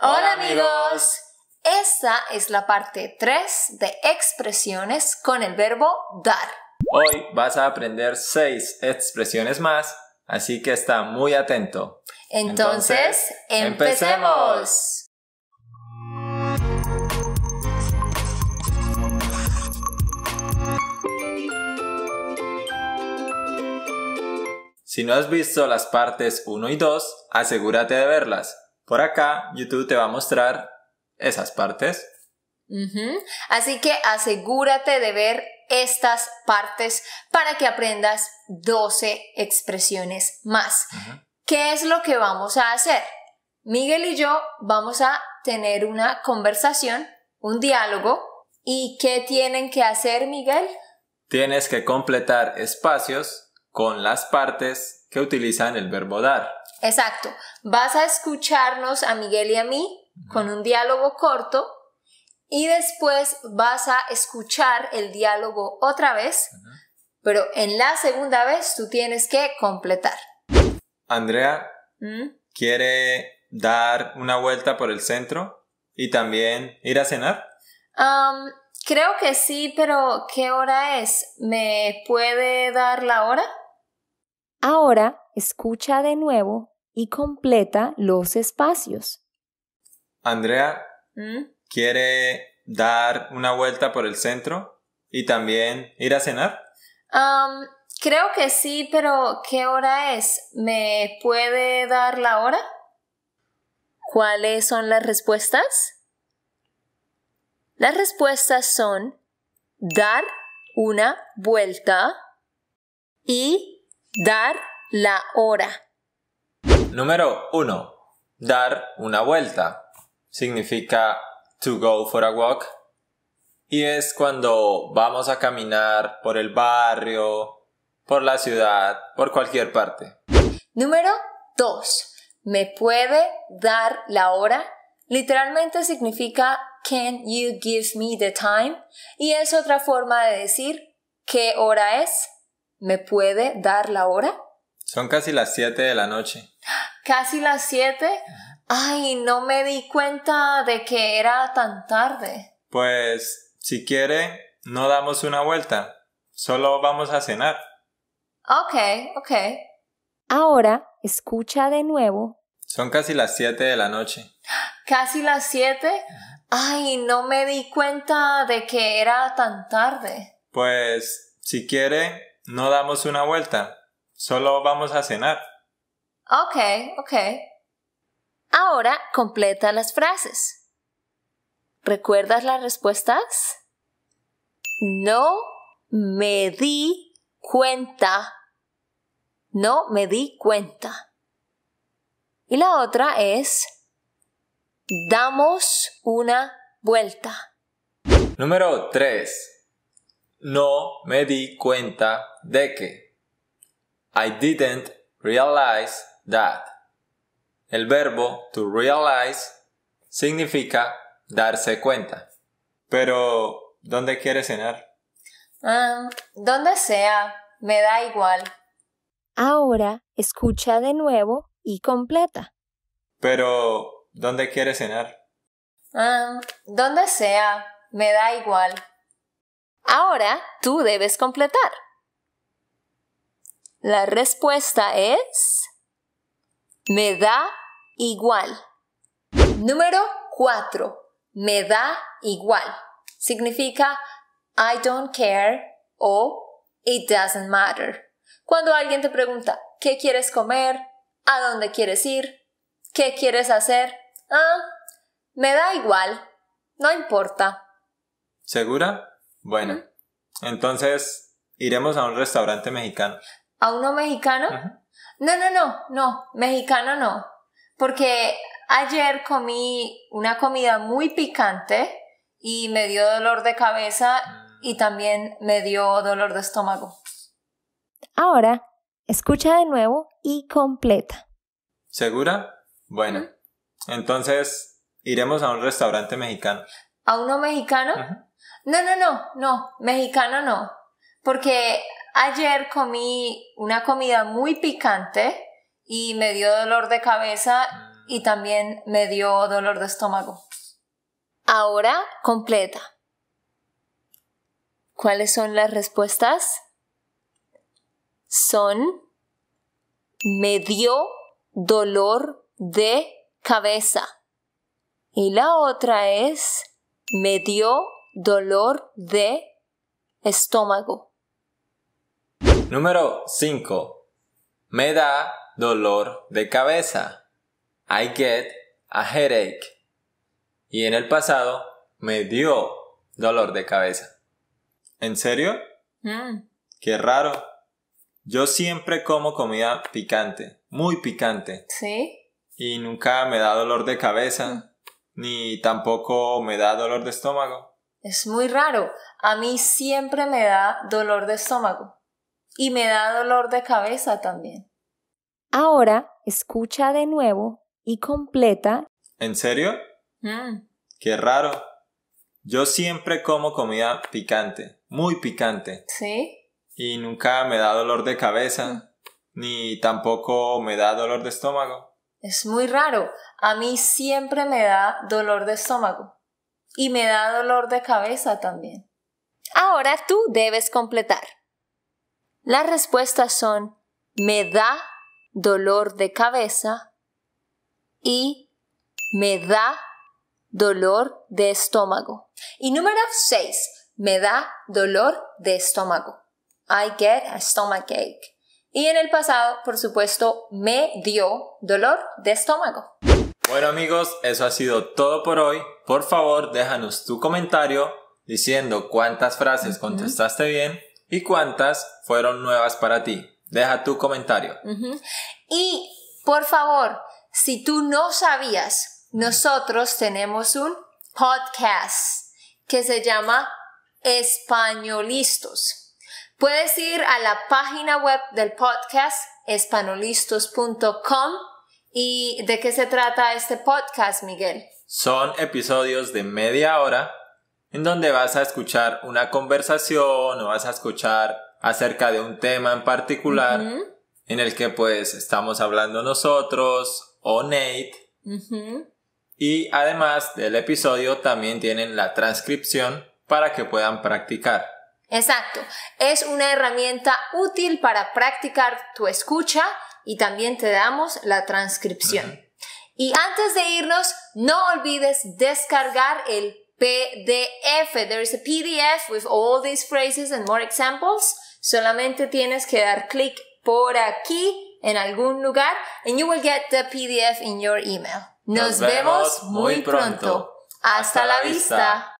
Hola amigos, esta es la parte 3 de expresiones con el verbo dar. Hoy vas a aprender 6 expresiones más, así que está muy atento. Entonces, empecemos. Si no has visto las partes 1 y 2, asegúrate de verlas por acá, YouTube te va a mostrar esas partes. Así que asegúrate de ver estas partes para que aprendas 12 expresiones más. ¿Qué es lo que vamos a hacer? Miguel y yo vamos a tener una conversación, un diálogo. ¿Y qué tienen que hacer, Miguel? Tienes que completar espacios con las partes que utilizan el verbo dar. Exacto. Vas a escucharnos a Miguel y a mí con un diálogo corto y después vas a escuchar el diálogo otra vez, pero en la segunda vez tú tienes que completar. Andrea ¿Mm? quiere dar una vuelta por el centro y también ir a cenar. creo que sí, pero ¿qué hora es? ¿Me puede dar la hora? Ahora escucha de nuevo y completa los espacios. Andrea ¿Mm? quiere dar una vuelta por el centro y también ir a cenar. creo que sí, pero ¿qué hora es? ¿Me puede dar la hora? ¿Cuáles son las respuestas? Las respuestas son dar una vuelta y dar la hora. Número 1. Dar una vuelta. Significa to go for a walk. Y es cuando vamos a caminar por el barrio, por la ciudad, por cualquier parte. Número 2. ¿Me puede dar la hora? Literalmente significa Can you give me the time? Y es otra forma de decir ¿Qué hora es? ¿Me puede dar la hora? Son casi las 7 de la noche casi las 7. Ay, no me di cuenta de que era tan tarde. Pues, si quiere, no damos una vuelta. Solo vamos a cenar. Ok, ok. Ahora, escucha de nuevo. Son casi las 7 de la noche. ¿Casi las 7? Ay, no me di cuenta de que era tan tarde. Pues, si quiere, no damos una vuelta. Solo vamos a cenar. Ok, ok. Ahora completa las frases. ¿Recuerdas las respuestas? No me di cuenta. No me di cuenta. Y la otra es damos una vuelta. Número 3. No me di cuenta de que. I didn't realize el verbo to realize significa darse cuenta. Pero, ¿dónde quieres cenar? Ah, donde sea, me da igual. Ahora escucha de nuevo y completa. Pero, ¿dónde quieres cenar? Ah, donde sea, me da igual. Ahora tú debes completar. La respuesta es... Me da igual. Número 4. Me da igual. Significa I don't care o it doesn't matter. Cuando alguien te pregunta, ¿qué quieres comer? ¿A dónde quieres ir? ¿Qué quieres hacer? Ah, me da igual. No importa. ¿Segura? Bueno, entonces iremos a un restaurante mexicano. ¿A uno mexicano? No, no, no, no, mexicano no, porque ayer comí una comida muy picante y me dio dolor de cabeza y también me dio dolor de estómago. Ahora, escucha de nuevo y completa. ¿Segura? Bueno, entonces iremos a un restaurante mexicano. ¿A uno mexicano? No, no, no, no, mexicano no, porque Ayer comí una comida muy picante y me dio dolor de cabeza y también me dio dolor de estómago. Ahora completa. ¿Cuáles son las respuestas? Son me dio dolor de cabeza. Y la otra es me dio dolor de estómago. Número 5. Me da dolor de cabeza. I get a headache. Y en el pasado me dio dolor de cabeza. ¿En serio? Mm. Qué raro. Yo siempre como comida picante, muy picante. Sí. Y nunca me da dolor de cabeza, mm. ni tampoco me da dolor de estómago. Es muy raro. A mí siempre me da dolor de estómago y me da dolor de cabeza también. Ahora escucha de nuevo y completa. ¿En serio? Mm. Qué raro. Yo siempre como comida picante, muy picante. Sí. Y nunca me da dolor de cabeza, mm. ni tampoco me da dolor de estómago. Es muy raro. A mí siempre me da dolor de estómago. Y me da dolor de cabeza también. Ahora tú debes completar. Las respuestas son me da dolor de cabeza y me da dolor de estómago. Y número 6, me da dolor de estómago. I get a stomachache. Y en el pasado, por supuesto, me dio dolor de estómago. Bueno amigos, eso ha sido todo por hoy. Por favor, déjanos tu comentario diciendo cuántas frases contestaste bien ¿Y cuántas fueron nuevas para ti? Deja tu comentario. Y, por favor, si tú no sabías, nosotros tenemos un podcast que se llama Españolistos. Puedes ir a la página web del podcast espanolistos.com y de qué se trata este podcast, Miguel. Son episodios de media hora en donde vas a escuchar una conversación o vas a escuchar acerca de un tema en particular en el que pues estamos hablando nosotros o Nate. Y además del episodio también tienen la transcripción para que puedan practicar. Exacto, es una herramienta útil para practicar tu escucha y también te damos la transcripción. Y antes de irnos, no olvides descargar el PDF. There is a PDF with all these phrases and more examples. Solamente tienes que dar clic por aquí en algún lugar and you will get the PDF in your email. Nos, vemos, muy pronto. Hasta, la vista.